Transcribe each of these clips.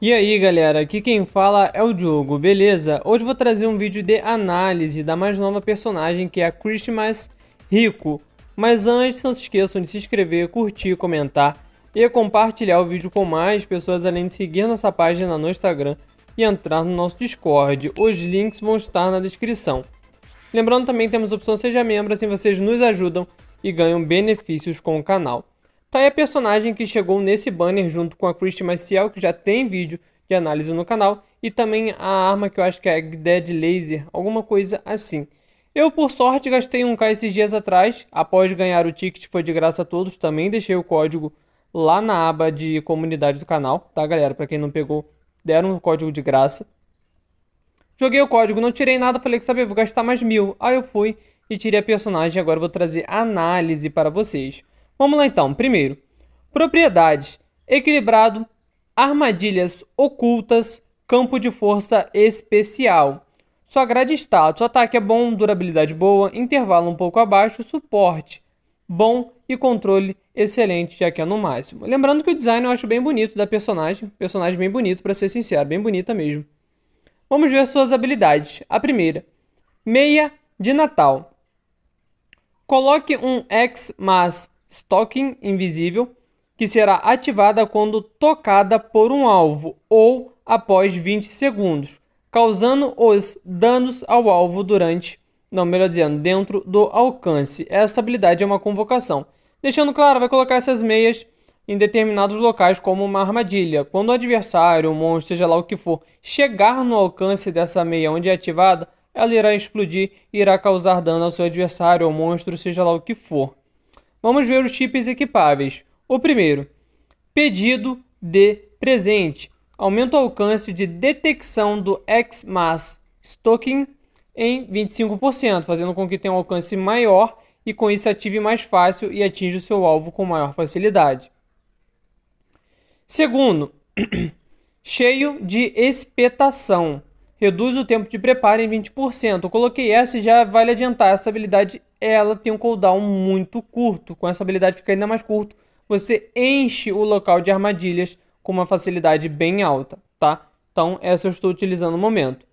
E aí galera, aqui quem fala é o Diogo, beleza? Hoje vou trazer um vídeo de análise da mais nova personagem que é a Christmas Rico. Mas antes, não se esqueçam de se inscrever, curtir, comentar e compartilhar o vídeo com mais pessoas além de seguir nossa página no Instagram e entrar no nosso Discord. Os links vão estar na descrição. Lembrando também temos a opção Seja Membro, assim vocês nos ajudam e ganham benefícios com o canal. Tá aí a personagem que chegou nesse banner junto com a Christie Maciel, que já tem vídeo de análise no canal, e também a arma que eu acho que é Dead Laser, alguma coisa assim. Eu, por sorte, gastei um k esses dias atrás, após ganhar o ticket, foi de graça a todos, também deixei o código lá na aba de comunidade do canal, tá galera? Pra quem não pegou, deram um código de graça. Joguei o código, não tirei nada, falei que sabia, vou gastar mais mil. Aí eu fui e tirei a personagem, agora vou trazer análise para vocês. Vamos lá então. Primeiro, propriedades: equilibrado, armadilhas ocultas, campo de força especial. Sua grade seu ataque é bom, durabilidade boa, intervalo um pouco abaixo, suporte bom e controle excelente, já que é no máximo. Lembrando que o design eu acho bem bonito da personagem, personagem bem bonito para ser sincero, bem bonita mesmo. Vamos ver suas habilidades. A primeira, meia de Natal. Coloque um X mais Stalking Invisível, que será ativada quando tocada por um alvo ou após 20 segundos, causando os danos ao alvo durante, não, melhor dizendo, dentro do alcance. Essa habilidade é uma convocação. Deixando claro, vai colocar essas meias em determinados locais como uma armadilha. Quando o adversário, o monstro, seja lá o que for, chegar no alcance dessa meia onde é ativada, ela irá explodir e irá causar dano ao seu adversário ou monstro, seja lá o que for. Vamos ver os tipos equipáveis. O primeiro, pedido de presente. Aumenta o alcance de detecção do XMAS Stocking em 25%, fazendo com que tenha um alcance maior e com isso ative mais fácil e atinja o seu alvo com maior facilidade. Segundo, cheio de espetação. Reduz o tempo de preparo em 20%. Eu coloquei essa e já vale adiantar. Essa habilidade ela tem um cooldown muito curto. Com essa habilidade fica ainda mais curto. Você enche o local de armadilhas com uma facilidade bem alta, tá? Então essa eu estou utilizando no momento.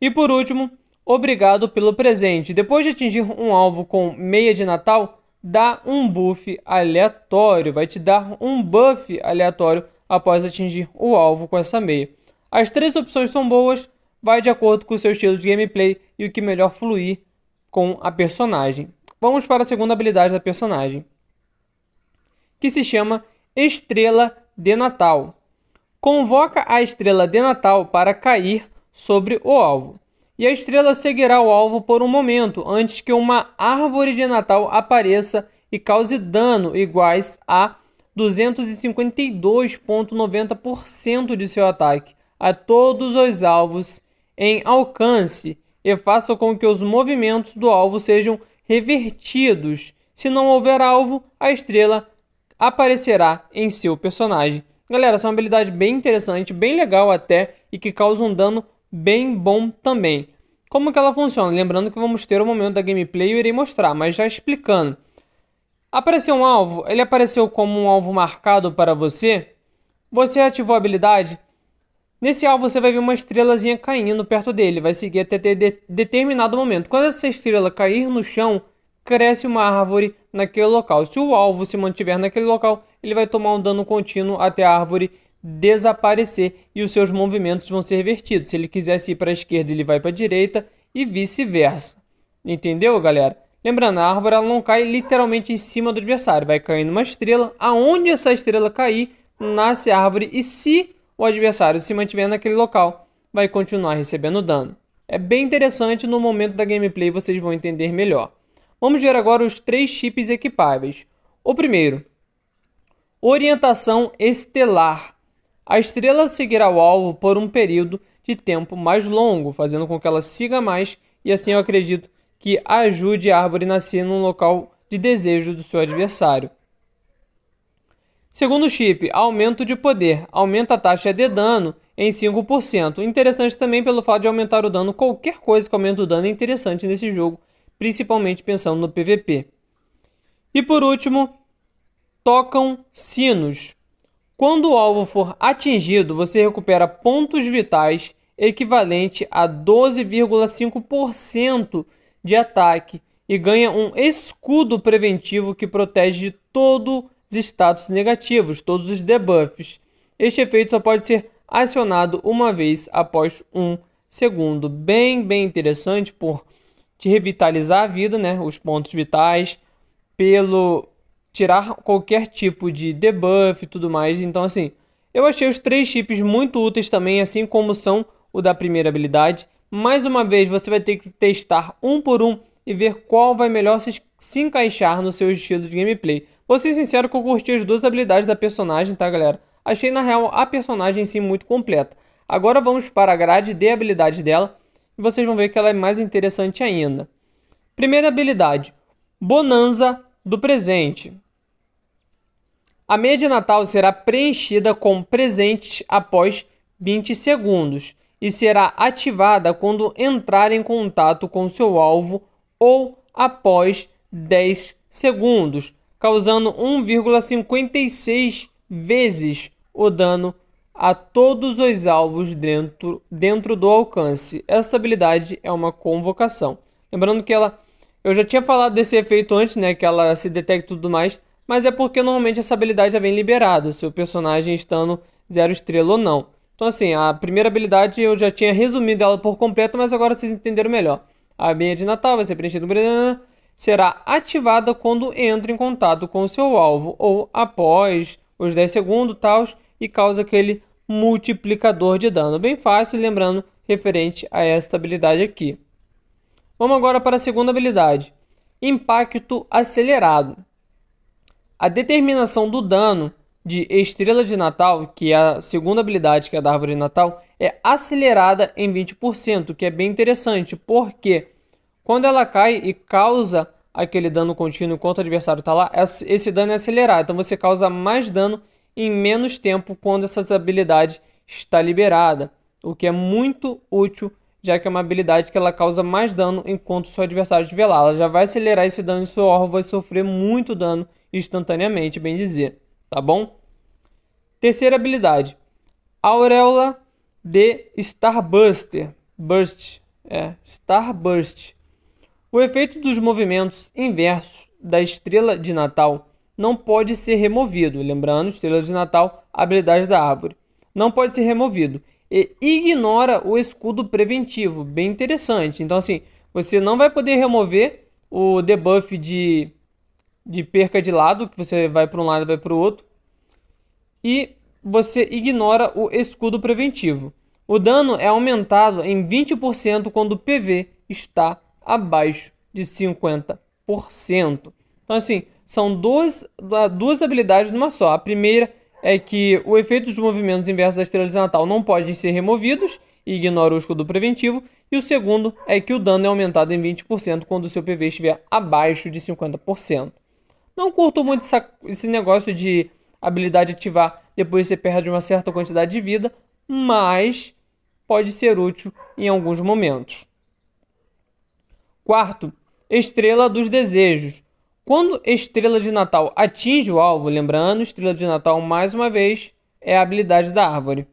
E por último, obrigado pelo presente. Depois de atingir um alvo com meia de Natal, dá um buff aleatório. Vai te dar um buff aleatório após atingir o alvo com essa meia. As três opções são boas, vai de acordo com o seu estilo de gameplay e o que melhor fluir com a personagem. Vamos para a segunda habilidade da personagem, que se chama Estrela de Natal. Convoca a estrela de Natal para cair sobre o alvo. E a estrela seguirá o alvo por um momento antes que uma árvore de Natal apareça e cause dano iguais a 252,90% de seu ataque a todos os alvos em alcance e faça com que os movimentos do alvo sejam revertidos. Se não houver alvo, a estrela aparecerá em seu personagem. Galera, essa é uma habilidade bem interessante, bem legal até, e que causa um dano bem bom também. Como que ela funciona? Lembrando que vamos ter o momento da gameplay eu irei mostrar, mas já explicando. Apareceu um alvo, ele apareceu como um alvo marcado para você. Você ativou a habilidade, Nesse alvo você vai ver uma estrelazinha caindo perto dele, vai seguir até de determinado momento. Quando essa estrela cair no chão, cresce uma árvore naquele local. Se o alvo se mantiver naquele local, ele vai tomar um dano contínuo até a árvore desaparecer e os seus movimentos vão ser revertidos. Se ele quisesse ir para a esquerda, ele vai para a direita e vice-versa. Entendeu, galera? Lembrando, a árvore ela não cai literalmente em cima do adversário, vai caindo uma estrela. Aonde essa estrela cair, nasce a árvore e se o adversário se mantiver naquele local, vai continuar recebendo dano. É bem interessante, no momento da gameplay vocês vão entender melhor. Vamos ver agora os três chips equipáveis. O primeiro, orientação estelar. A estrela seguirá o alvo por um período de tempo mais longo, fazendo com que ela siga mais e assim eu acredito que ajude a árvore a nascer num local de desejo do seu adversário. Segundo chip, aumento de poder, aumenta a taxa de dano em 5%. Interessante também pelo fato de aumentar o dano, qualquer coisa que aumenta o dano é interessante nesse jogo, principalmente pensando no PVP. E por último, tocam sinos. Quando o alvo for atingido, você recupera pontos vitais equivalente a 12,5% de ataque e ganha um escudo preventivo que protege de todo status negativos, todos os debuffs. Este efeito só pode ser acionado uma vez após um segundo. Bem, bem interessante por te revitalizar a vida, né? Os pontos vitais, pelo tirar qualquer tipo de debuff e tudo mais. Então, assim, eu achei os três chips muito úteis também, assim como são o da primeira habilidade. Mais uma vez, você vai ter que testar um por um e ver qual vai melhor se, se encaixar no seu estilo de gameplay. Vou ser sincero que eu curti as duas habilidades da personagem, tá galera? Achei na real a personagem em si muito completa. Agora vamos para a grade de habilidades dela e vocês vão ver que ela é mais interessante ainda. Primeira habilidade, Bonanza do presente. A meia de Natal será preenchida com presentes após 20 segundos e será ativada quando entrar em contato com seu alvo ou após 10 segundos causando 1,56 vezes o dano a todos os alvos dentro, dentro do alcance. Essa habilidade é uma convocação. Lembrando que ela. Eu já tinha falado desse efeito antes, né? Que ela se detecta e tudo mais. Mas é porque normalmente essa habilidade já é vem liberada, se o personagem estando zero estrela ou não. Então, assim, a primeira habilidade eu já tinha resumido ela por completo, mas agora vocês entenderam melhor. A Bem de Natal vai ser preenchida será ativada quando entra em contato com o seu alvo ou após os 10 segundos tals e causa aquele multiplicador de dano. Bem fácil, lembrando referente a esta habilidade aqui. Vamos agora para a segunda habilidade, impacto acelerado. A determinação do dano de Estrela de Natal, que é a segunda habilidade que é da Árvore de Natal, é acelerada em 20%, que é bem interessante, porque quando ela cai e causa aquele dano contínuo enquanto o adversário está lá, esse dano é acelerado. Então você causa mais dano em menos tempo quando essa habilidade está liberada, o que é muito útil, já que é uma habilidade que ela causa mais dano enquanto o seu adversário estiver lá. Ela já vai acelerar esse dano e seu orro vai sofrer muito dano instantaneamente, bem dizer, tá bom? Terceira habilidade, Auréola de Starbuster, Burst, é, Starburst. O efeito dos movimentos inversos da estrela de Natal não pode ser removido, lembrando, estrela de Natal, habilidade da árvore. Não pode ser removido e ignora o escudo preventivo, bem interessante. Então assim, você não vai poder remover o debuff de de perca de lado, que você vai para um lado e vai para o outro. E você ignora o escudo preventivo. O dano é aumentado em 20% quando o PV está abaixo de 50%. Então, assim, são duas, duas habilidades numa só. A primeira é que o efeito dos movimentos inversos da estrela de Natal não podem ser removidos e ignora o escudo preventivo. E o segundo é que o dano é aumentado em 20% quando o seu PV estiver abaixo de 50%. Não curto muito essa, esse negócio de habilidade ativar depois você perde uma certa quantidade de vida, mas pode ser útil em alguns momentos. Quarto, estrela dos desejos. Quando estrela de Natal atinge o alvo, lembrando, estrela de Natal mais uma vez é a habilidade da árvore.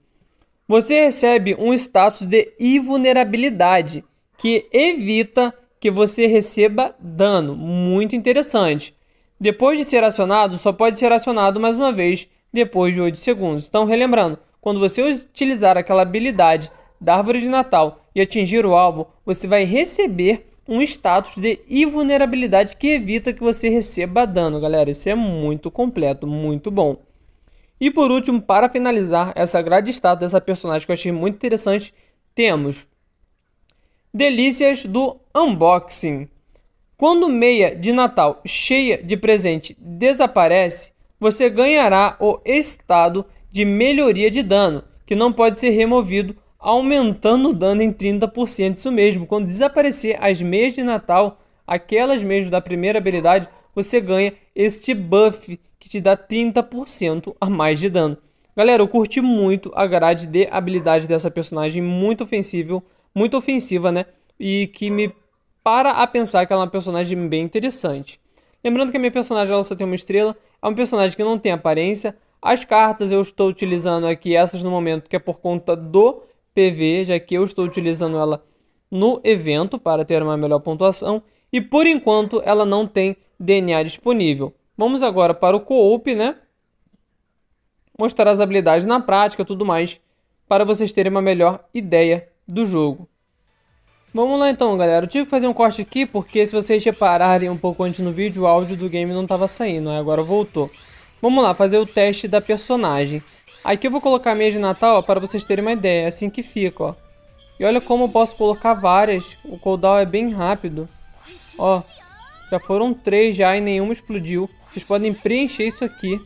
Você recebe um status de invulnerabilidade que evita que você receba dano. Muito interessante. Depois de ser acionado, só pode ser acionado mais uma vez depois de 8 segundos. Então, relembrando, quando você utilizar aquela habilidade da árvore de Natal e atingir o alvo, você vai receber um status de invulnerabilidade que evita que você receba dano, galera. Isso é muito completo, muito bom. E por último, para finalizar essa grade status dessa personagem que eu achei muito interessante, temos Delícias do Unboxing. Quando meia de Natal cheia de presente desaparece, você ganhará o estado de melhoria de dano, que não pode ser removido aumentando o dano em 30%. Isso mesmo, quando desaparecer as meias de Natal, aquelas meias da primeira habilidade, você ganha este buff que te dá 30% a mais de dano. Galera, eu curti muito a grade de habilidade dessa personagem, muito ofensível, muito ofensiva, né? E que me para a pensar que ela é uma personagem bem interessante. Lembrando que a minha personagem ela só tem uma estrela, é um personagem que não tem aparência. As cartas eu estou utilizando aqui, essas no momento, que é por conta do PV, já que eu estou utilizando ela no evento para ter uma melhor pontuação e por enquanto ela não tem DNA disponível. Vamos agora para o co-op, né? Mostrar as habilidades na prática, tudo mais, para vocês terem uma melhor ideia do jogo. Vamos lá então, galera. Eu tive que fazer um corte aqui porque se vocês repararem um pouco antes no vídeo, o áudio do game não estava saindo, né? agora voltou. Vamos lá fazer o teste da personagem. Aqui eu vou colocar meias de Natal ó, para vocês terem uma ideia, é assim que fica, ó. E olha como eu posso colocar várias, o cooldown é bem rápido. Ó, já foram três já e nenhuma explodiu. Vocês podem preencher isso aqui.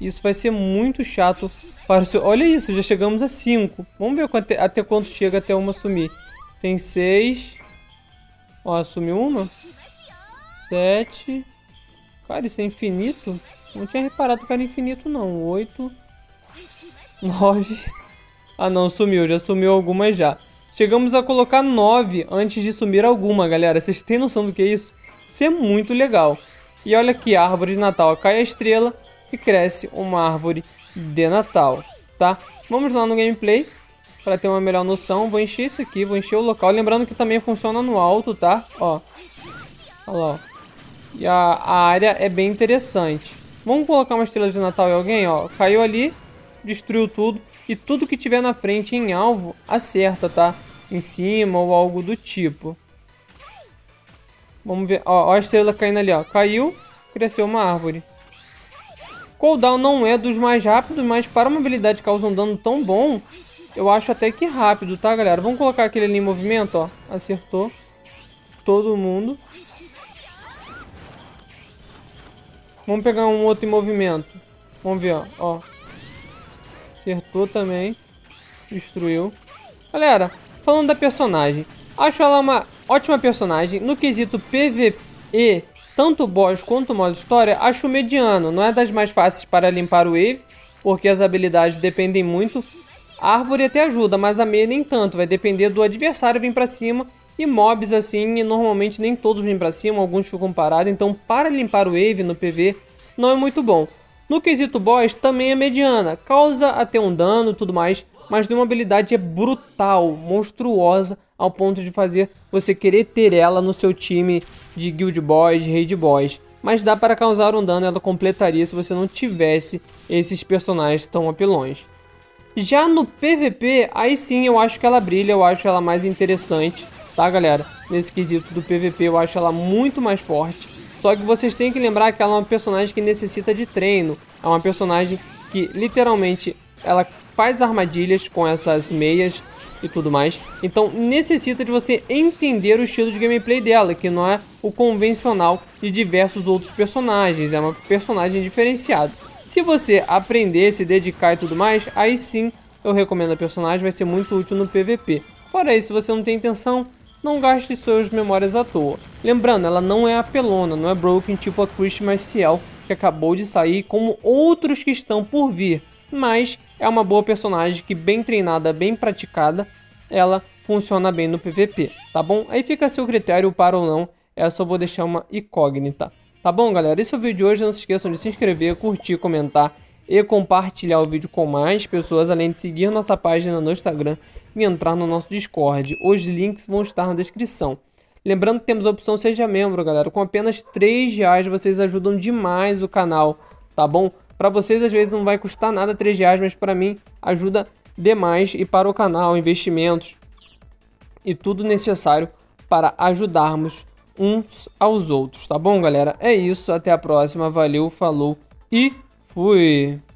Isso vai ser muito chato para o seu... Olha isso, já chegamos a cinco. Vamos ver quanto, até quanto chega até uma sumir. Tem seis. Ó, sumiu uma. Sete. Cara, isso é infinito? Não tinha reparado que era infinito não. Oito. Nove. Ah não, sumiu, já sumiu algumas já. Chegamos a colocar nove antes de sumir alguma, galera. Vocês têm noção do que é isso? Isso é muito legal. E olha que árvore de Natal. Cai a estrela e cresce uma árvore de Natal, tá? Vamos lá no gameplay para ter uma melhor noção. Vou encher isso aqui, vou encher o local. Lembrando que também funciona no alto, tá? Ó. Olha lá, ó. E a, a área é bem interessante. Vamos colocar uma estrela de Natal em alguém, ó. Caiu ali, destruiu tudo e tudo que tiver na frente em alvo acerta, tá? Em cima ou algo do tipo. Vamos ver, ó, ó a estrela caindo ali, ó. Caiu, cresceu uma árvore. Cooldown não é dos mais rápidos, mas para uma habilidade que causa um dano tão bom, eu acho até que rápido, tá, galera? Vamos colocar aquele ali em movimento, ó. Acertou. Todo mundo. Vamos pegar um outro em movimento. Vamos ver, ó. ó. Acertou também. Destruiu. Galera, falando da personagem. Acho ela uma ótima personagem. No quesito PVE, tanto boss quanto modo história, acho mediano. Não é das mais fáceis para limpar o wave, porque as habilidades dependem muito. A árvore até ajuda, mas a meia nem tanto. Vai depender do adversário vir para cima e mobs assim, normalmente nem todos vêm para cima, alguns ficam parados, então para limpar o wave no PV não é muito bom. No quesito boss, também é mediana. Causa até um dano e tudo mais, mas de uma habilidade é brutal, monstruosa, ao ponto de fazer você querer ter ela no seu time de Guild Boys, de Raid Boys. Mas dá para causar um dano, ela completaria se você não tivesse esses personagens tão apelões. Já no PVP, aí sim eu acho que ela brilha, eu acho ela mais interessante, tá galera? Nesse quesito do PVP eu acho ela muito mais forte. Só que vocês têm que lembrar que ela é uma personagem que necessita de treino. É uma personagem que literalmente ela faz armadilhas com essas meias e tudo mais. Então necessita de você entender o estilo de gameplay dela, que não é o convencional de diversos outros personagens. É uma personagem diferenciada. Se você aprender, se dedicar e tudo mais, aí sim eu recomendo a personagem, vai ser muito útil no PVP. Fora isso, se você não tem intenção, não gaste suas memórias à toa. Lembrando, ela não é apelona, não é broken tipo a Christmas Marcial que acabou de sair, como outros que estão por vir. Mas é uma boa personagem que, bem treinada, bem praticada, ela funciona bem no PVP, tá bom? Aí fica a seu critério para ou não, Eu é só vou deixar uma incógnita. Tá bom, galera? Esse é o vídeo de hoje. Não se esqueçam de se inscrever, curtir, comentar e compartilhar o vídeo com mais pessoas, além de seguir nossa página no Instagram e entrar no nosso Discord. Os links vão estar na descrição. Lembrando que temos a opção Seja Membro, galera. Com apenas 3 reais vocês ajudam demais o canal, tá bom? Para vocês às vezes não vai custar nada 3 reais, mas para mim ajuda demais e para o canal, investimentos e tudo necessário para ajudarmos uns aos outros, tá bom, galera? É isso, até a próxima, valeu, falou e fui!